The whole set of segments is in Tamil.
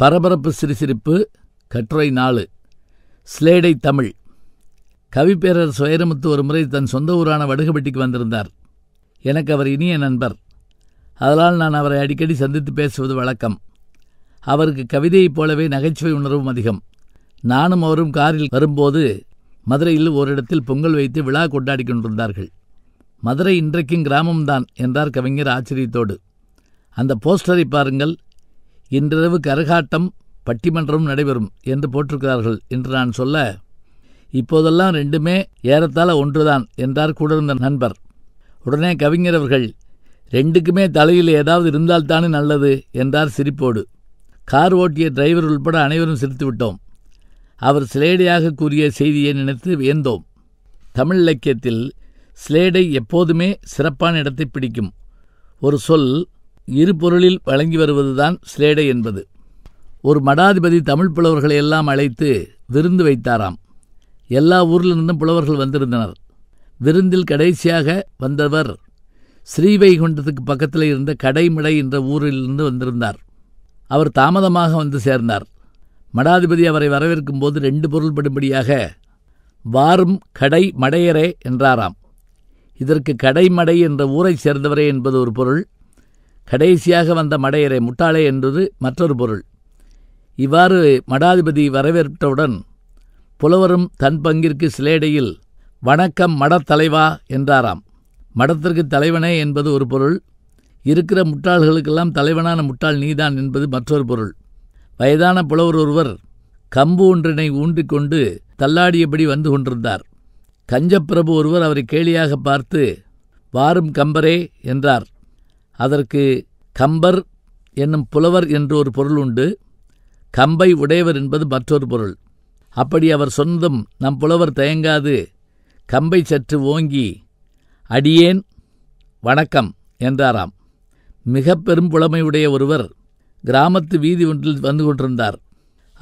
பரபரப்பு சிரிசிரிப்பு கட்டுரை நாலு ஸ்லேடை தமிழ் கவிப்பேரர் சுயரமுத்து ஒரு முறை தன் சொந்த ஊரான வடுகபட்டிக்கு வந்திருந்தார் எனக்கு அவர் இனிய நண்பர் அதனால் நான் அவரை அடிக்கடி சந்தித்து பேசுவது வழக்கம் அவருக்கு கவிதையைப் போலவே நகைச்சுவை உணர்வும் அதிகம் நானும் அவரும் காரில் வரும்போது மதுரையில் ஓரிடத்தில் பொங்கல் வைத்து விழா கொண்டாடி கொண்டிருந்தார்கள் மதுரை இன்றைக்கும் கிராமம்தான் என்றார் கவிஞர் ஆச்சரியத்தோடு அந்த போஸ்டரை பாருங்கள் இன்றிரவு கரகாட்டம் பட்டிமன்றம் நடைபெறும் என்று போட்டிருக்கிறார்கள் என்று நான் சொல்ல இப்போதெல்லாம் ரெண்டுமே ஏறத்தாழ ஒன்றுதான் என்றார் கூட நண்பர் உடனே கவிஞர் அவர்கள் ரெண்டுக்குமே தலையில் ஏதாவது இருந்தால்தானே நல்லது என்றார் சிரிப்போடு கார் ஓட்டிய டிரைவர் உள்பட அனைவரும் சிரித்துவிட்டோம் அவர் சிலேடையாக கூறிய செய்தியை நினைத்து வியந்தோம் தமிழ் இலக்கியத்தில் ஸ்லேடை எப்போதுமே சிறப்பான இடத்தை பிடிக்கும் ஒரு சொல் இரு பொருளில் வழங்கி வருவதுதான் சிலேடை என்பது ஒரு மடாதிபதி தமிழ் புலவர்களை எல்லாம் அழைத்து விருந்து வைத்தாராம் எல்லா ஊரிலிருந்தும் புலவர்கள் வந்திருந்தனர் விருந்தில் கடைசியாக வந்தவர் ஸ்ரீவைகுண்டத்துக்கு பக்கத்தில் இருந்த கடைமிடை என்ற ஊரிலிருந்து வந்திருந்தார் அவர் தாமதமாக வந்து சேர்ந்தார் மடாதிபதி அவரை வரவேற்கும் போது ரெண்டு பொருள்படும்படியாக வாரும் கடை மடையரே என்றாராம் இதற்கு கடைமடை என்ற ஊரைச் சேர்ந்தவரே என்பது ஒரு பொருள் கடைசியாக வந்த மடையரை முட்டாளே என்பது மற்றொரு பொருள் இவ்வாறு மடாதிபதி வரவேற்றவுடன் புலவரும் தன் பங்கிற்கு சிலேடையில் வணக்கம் மடத்தலைவா என்றாராம் மடத்திற்கு தலைவனே என்பது ஒரு பொருள் இருக்கிற முட்டாள்களுக்கெல்லாம் தலைவனான முட்டாள் நீதான் என்பது மற்றொரு பொருள் வயதான புலவர் ஒருவர் கம்பு ஒன்றினை ஊன்றிக் கொண்டு தள்ளாடியபடி வந்து கொண்டிருந்தார் கஞ்சப்பிரபு ஒருவர் அவரை கேலியாக பார்த்து வாரும் கம்பரே என்றார் அதற்கு கம்பர் என்னும் புலவர் என்று ஒரு பொருள் உண்டு கம்பை உடையவர் என்பது மற்றொரு பொருள் அப்படி அவர் சொன்னதும் நம் புலவர் தயங்காது கம்பை சற்று ஓங்கி அடியேன் வணக்கம் என்றாராம் மிக பெரும் புலமையுடைய ஒருவர் கிராமத்து வீதி ஒன்றில் வந்து கொண்டிருந்தார்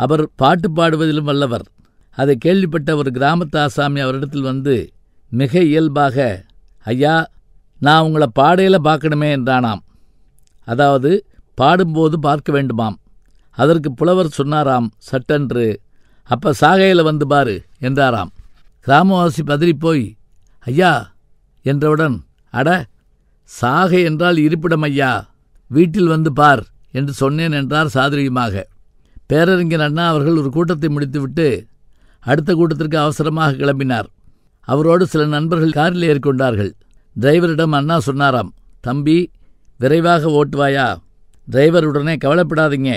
அவர் பாட்டு பாடுவதிலும் வல்லவர் அதை கேள்விப்பட்ட ஒரு கிராமத்து ஆசாமி அவரிடத்தில் வந்து மிக இயல்பாக ஐயா நான் உங்களை பாடையில் பார்க்கணுமே என்றானாம் அதாவது பாடும்போது பார்க்க வேண்டுமாம் அதற்கு புலவர் சொன்னாராம் சட்டென்று அப்ப சாகையில் வந்து பாரு என்றாராம் கிராமவாசி பதறிப்போய் ஐயா என்றவுடன் அட சாகை என்றால் இருப்பிடம் ஐயா வீட்டில் வந்து பார் என்று சொன்னேன் என்றார் சாதுரியமாக பேரறிஞர் அண்ணா அவர்கள் ஒரு கூட்டத்தை முடித்துவிட்டு அடுத்த கூட்டத்திற்கு அவசரமாக கிளம்பினார் அவரோடு சில நண்பர்கள் காரில் ஏறிக்கொண்டார்கள் டிரைவரிடம் அண்ணா சொன்னாராம் தம்பி விரைவாக ஓட்டுவாயா டிரைவர் உடனே கவலைப்படாதீங்க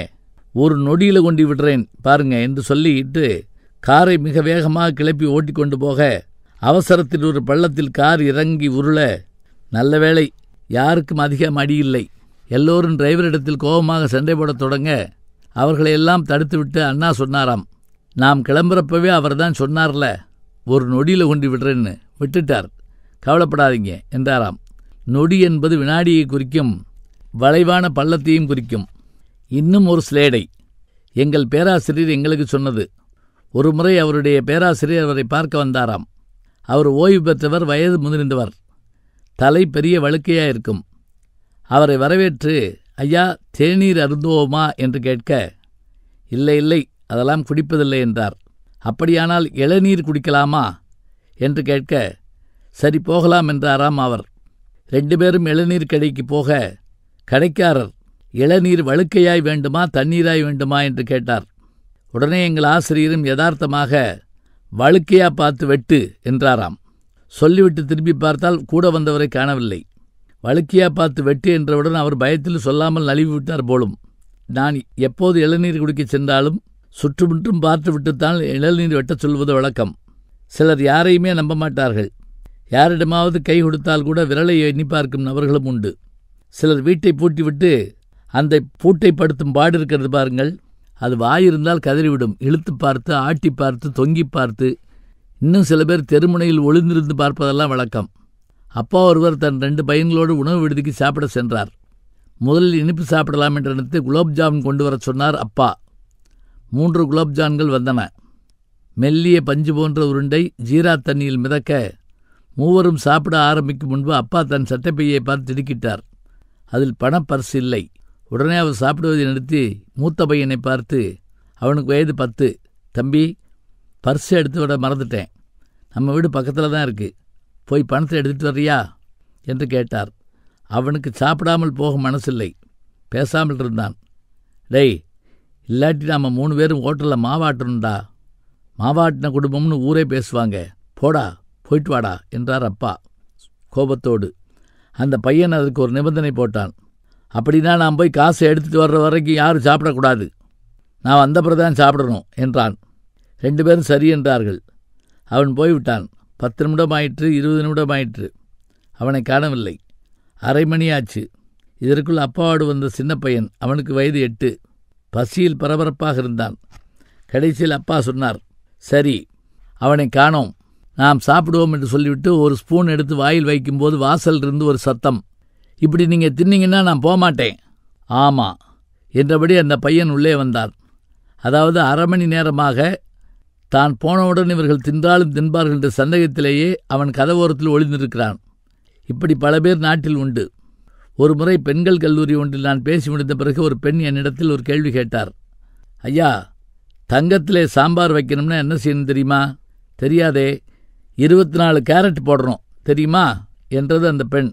ஒரு நொடியில் கொண்டு விடுறேன் பாருங்க என்று சொல்லிட்டு காரை மிக வேகமாக கிளப்பி ஓட்டி கொண்டு போக அவசரத்தில் ஒரு பள்ளத்தில் கார் இறங்கி உருள நல்ல வேளை யாருக்கும் அதிகம் அடியில்லை எல்லோரும் டிரைவரிடத்தில் கோபமாக சண்டை போடத் தொடங்க அவர்களையெல்லாம் தடுத்துவிட்டு அண்ணா சொன்னாராம் நாம் கிளம்புறப்பவே அவர்தான் சொன்னார்ல ஒரு நொடியில் கொண்டு விடுறேன்னு விட்டுட்டார் கவலைப்படாதீங்க என்றாராம் நொடி என்பது வினாடியை குறிக்கும் வளைவான பள்ளத்தையும் குறிக்கும் இன்னும் ஒரு ஸ்லேடை எங்கள் பேராசிரியர் எங்களுக்கு சொன்னது ஒரு முறை அவருடைய பேராசிரியர் அவரை பார்க்க வந்தாராம் அவர் ஓய்வு பெற்றவர் வயது முதிர்ந்தவர் தலை பெரிய வழுக்கையாக இருக்கும் அவரை வரவேற்று ஐயா தேநீர் அருந்துவோமா என்று கேட்க இல்லை இல்லை அதெல்லாம் குடிப்பதில்லை என்றார் அப்படியானால் இளநீர் குடிக்கலாமா என்று கேட்க சரி போகலாம் என்றாராம் அவர் ரெண்டு பேரும் இளநீர் கடைக்கு போக கடைக்காரர் இளநீர் வழுக்கையாய் வேண்டுமா தண்ணீராய் வேண்டுமா என்று கேட்டார் உடனே எங்கள் ஆசிரியரும் யதார்த்தமாக வழுக்கையா பார்த்து வெட்டு என்றாராம் சொல்லிவிட்டு திரும்பி பார்த்தால் கூட வந்தவரை காணவில்லை வழுக்கையா பார்த்து வெட்டு என்றவுடன் அவர் பயத்தில் சொல்லாமல் நழுவி விட்டார் போலும் நான் எப்போது இளநீர் குடிக்கச் சென்றாலும் சுற்றுமுற்றும் பார்த்துவிட்டுத்தான் இளநீர் வெட்டச் சொல்வது வழக்கம் சிலர் யாரையுமே நம்ப மாட்டார்கள் யாரிடமாவது கை கொடுத்தால் கூட விரலை எண்ணி பார்க்கும் நபர்களும் உண்டு சிலர் வீட்டை பூட்டிவிட்டு அந்த பூட்டை படுத்தும் பாடு இருக்கிறது பாருங்கள் அது வாயிருந்தால் கதறிவிடும் இழுத்து பார்த்து ஆட்டி பார்த்து தொங்கி பார்த்து இன்னும் சில பேர் தெருமுனையில் ஒளிந்திருந்து பார்ப்பதெல்லாம் வழக்கம் அப்பா ஒருவர் தன் ரெண்டு பையன்களோடு உணவு விடுதிக்கு சாப்பிட சென்றார் முதலில் இனிப்பு சாப்பிடலாம் என்ற நினைத்து குலோப்ஜாமுன் கொண்டு வர சொன்னார் அப்பா மூன்று குலோப்ஜான்கள் வந்தன மெல்லிய பஞ்சு போன்ற உருண்டை ஜீரா தண்ணியில் மிதக்க மூவரும் சாப்பிட ஆரம்பிக்கும் முன்பு அப்பா தன் சட்டைப்பையை பார்த்து திடுக்கிட்டார் அதில் பணப்பர்ஸ் இல்லை உடனே அவர் சாப்பிடுவதை நிறுத்தி மூத்த பையனை பார்த்து அவனுக்கு வயது பத்து தம்பி பர்ஸை எடுத்து விட மறந்துட்டேன் நம்ம வீடு பக்கத்தில் தான் இருக்குது போய் பணத்தை எடுத்துகிட்டு வர்றியா என்று கேட்டார் அவனுக்கு சாப்பிடாமல் போக மனசில்லை பேசாமல் இருந்தான் டேய் இல்லாட்டி நாம் மூணு பேரும் ஹோட்டலில் மாவாட்டணும்டா மாவாட்டின குடும்பம்னு ஊரே பேசுவாங்க போடா போயிட்டு வாடா என்றார் அப்பா கோபத்தோடு அந்த பையன் அதுக்கு ஒரு நிபந்தனை போட்டான் அப்படின்னா நான் போய் காசை எடுத்துகிட்டு வர்ற வரைக்கும் யாரும் சாப்பிடக்கூடாது நான் வந்த தான் சாப்பிடணும் என்றான் ரெண்டு பேரும் சரி என்றார்கள் அவன் போய்விட்டான் பத்து நிமிடம் ஆயிற்று இருபது நிமிடம் ஆயிற்று அவனை காணவில்லை அரை மணி ஆச்சு இதற்குள் அப்பாவோடு வந்த சின்ன பையன் அவனுக்கு வயது எட்டு பசியில் பரபரப்பாக இருந்தான் கடைசியில் அப்பா சொன்னார் சரி அவனை காணோம் நாம் சாப்பிடுவோம் என்று சொல்லிவிட்டு ஒரு ஸ்பூன் எடுத்து வாயில் வைக்கும்போது வாசல் இருந்து ஒரு சத்தம் இப்படி நீங்கள் தின்னிங்கன்னா நான் போமாட்டேன் ஆமாம் என்றபடி அந்த பையன் உள்ளே வந்தான் அதாவது அரை மணி நேரமாக தான் போனவுடன் இவர்கள் தின்றாலும் தின்பார்கள் என்ற சந்தேகத்திலேயே அவன் கதவோரத்தில் ஒளிந்திருக்கிறான் இப்படி பல பேர் நாட்டில் உண்டு ஒரு முறை பெண்கள் கல்லூரி ஒன்றில் நான் பேசி முடிந்த பிறகு ஒரு பெண் என்னிடத்தில் ஒரு கேள்வி கேட்டார் ஐயா தங்கத்திலே சாம்பார் வைக்கணும்னா என்ன செய்யணும் தெரியுமா தெரியாதே இருபத்தி நாலு கேரட் போடுறோம் தெரியுமா என்றது அந்த பெண்